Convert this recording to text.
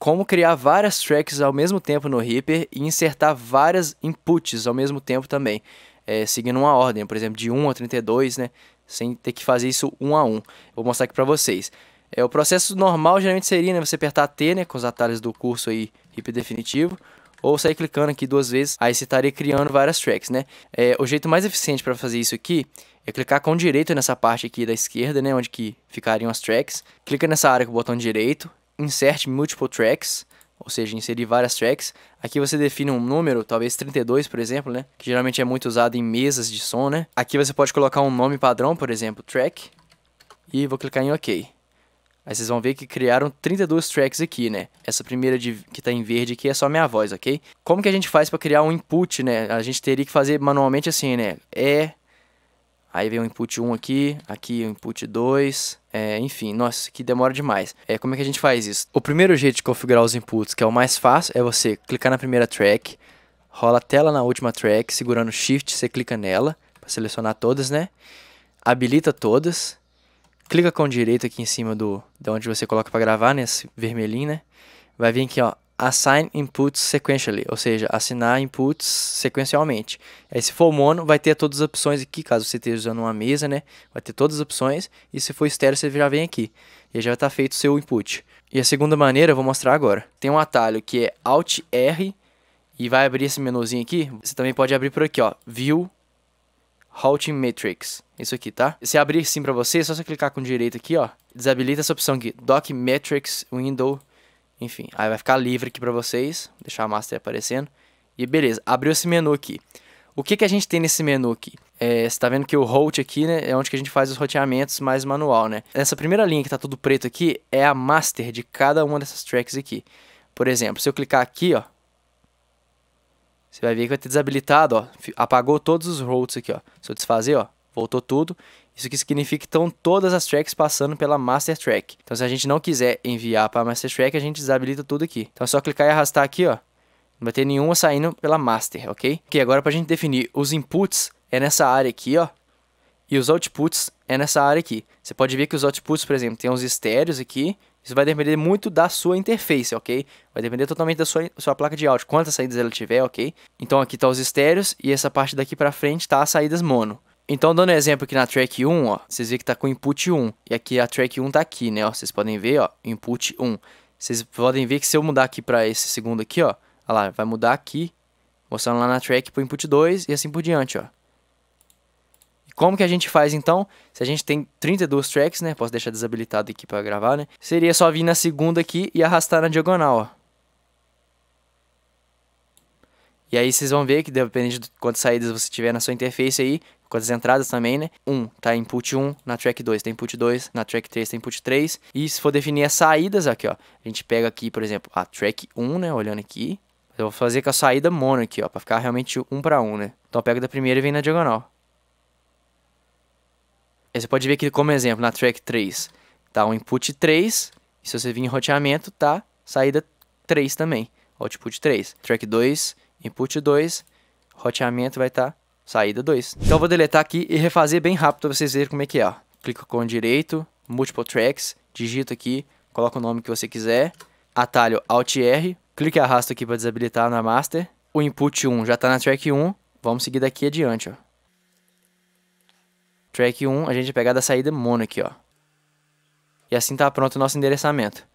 como criar várias tracks ao mesmo tempo no Reaper e insertar várias inputs ao mesmo tempo também, é, seguindo uma ordem, por exemplo, de 1 a 32, né? Sem ter que fazer isso um a um. Vou mostrar aqui para vocês. É, o processo normal geralmente seria né, você apertar T, né, com os atalhos do curso aí, Reaper definitivo, ou sair clicando aqui duas vezes, aí você estaria criando várias tracks, né? É, o jeito mais eficiente para fazer isso aqui é clicar com o direito nessa parte aqui da esquerda, né, onde que ficariam as tracks. Clica nessa área com o botão direito, insert multiple tracks, ou seja, inserir várias tracks. Aqui você define um número, talvez 32, por exemplo, né? Que geralmente é muito usado em mesas de som, né? Aqui você pode colocar um nome padrão, por exemplo, track, e vou clicar em OK. Aí vocês vão ver que criaram 32 tracks aqui, né? Essa primeira de, que tá em verde aqui é só minha voz, ok? Como que a gente faz para criar um input, né? A gente teria que fazer manualmente assim, né? É, aí vem o input 1 aqui, aqui o input 2, é, enfim, nossa, que demora demais. É, como é que a gente faz isso? O primeiro jeito de configurar os inputs, que é o mais fácil, é você clicar na primeira track, rola a tela na última track, segurando Shift, você clica nela, para selecionar todas, né? Habilita todas, clica com o direito aqui em cima do de onde você coloca para gravar, nesse né? vermelhinho, né? Vai vir aqui, ó, assign inputs sequentially, ou seja, assinar inputs sequencialmente. Aí, se for mono, vai ter todas as opções aqui, caso você esteja usando uma mesa, né? Vai ter todas as opções, e se for estéreo, você já vem aqui. E já está feito o seu input. E a segunda maneira, eu vou mostrar agora. Tem um atalho que é Alt R, e vai abrir esse menuzinho aqui. Você também pode abrir por aqui, ó, View Routing Matrix. Isso aqui, tá? Se abrir sim para você, é só você clicar com o direito aqui, ó. Desabilita essa opção aqui, Doc Matrix Window enfim, aí vai ficar livre aqui para vocês. Deixar a master aparecendo. E beleza, abriu esse menu aqui. O que, que a gente tem nesse menu aqui? É, você está vendo que o route aqui né, é onde que a gente faz os roteamentos mais manual, né? Essa primeira linha que está tudo preto aqui é a master de cada uma dessas tracks aqui. Por exemplo, se eu clicar aqui, ó, você vai ver que vai ter desabilitado, ó, apagou todos os routes aqui, ó. Se eu desfazer, ó, voltou tudo. Isso que significa que estão todas as tracks passando pela Master Track. Então se a gente não quiser enviar para a Master Track, a gente desabilita tudo aqui. Então é só clicar e arrastar aqui, ó. Não vai ter nenhuma saindo pela Master, ok? Ok, agora para a gente definir os inputs, é nessa área aqui, ó. E os outputs é nessa área aqui. Você pode ver que os outputs, por exemplo, tem uns estéreos aqui. Isso vai depender muito da sua interface, ok? Vai depender totalmente da sua, sua placa de áudio, quantas saídas ela tiver, ok? Então aqui tá os estéreos e essa parte daqui para frente está as saídas mono. Então, dando um exemplo aqui na track 1, ó, vocês veem que tá com input 1. E aqui a track 1 tá aqui, né? Ó, vocês podem ver, ó, input 1. Vocês podem ver que se eu mudar aqui para esse segundo aqui, ó, lá, vai mudar aqui, mostrando lá na track pro input 2 e assim por diante, ó. E como que a gente faz então? Se a gente tem 32 tracks, né? Posso deixar desabilitado aqui para gravar, né? Seria só vir na segunda aqui e arrastar na diagonal, ó. E aí vocês vão ver que dependendo de quantas saídas você tiver na sua interface aí, quantas entradas também, né? 1 um, tá input 1 na track 2, tem tá input 2, na track 3 tem tá input 3. E se for definir as saídas aqui, ó, a gente pega aqui, por exemplo, a track 1, né, olhando aqui. Eu vou fazer com a saída mono aqui, ó, para ficar realmente um para um, né? Então eu pego da primeira e vem na diagonal. Aí você pode ver que como exemplo, na track 3, tá um input 3, e se você vir em roteamento, tá saída 3 também, output 3. Track 2, Input 2, roteamento vai estar tá saída 2. Então eu vou deletar aqui e refazer bem rápido para vocês verem como é que é. Ó. Clico com direito, multiple tracks, digito aqui, coloca o nome que você quiser, atalho Alt R, clica e arrasto aqui para desabilitar na master. O input 1 já está na track 1, vamos seguir daqui adiante, ó. Track 1, a gente vai pegar da saída mono aqui, ó. E assim está pronto o nosso endereçamento.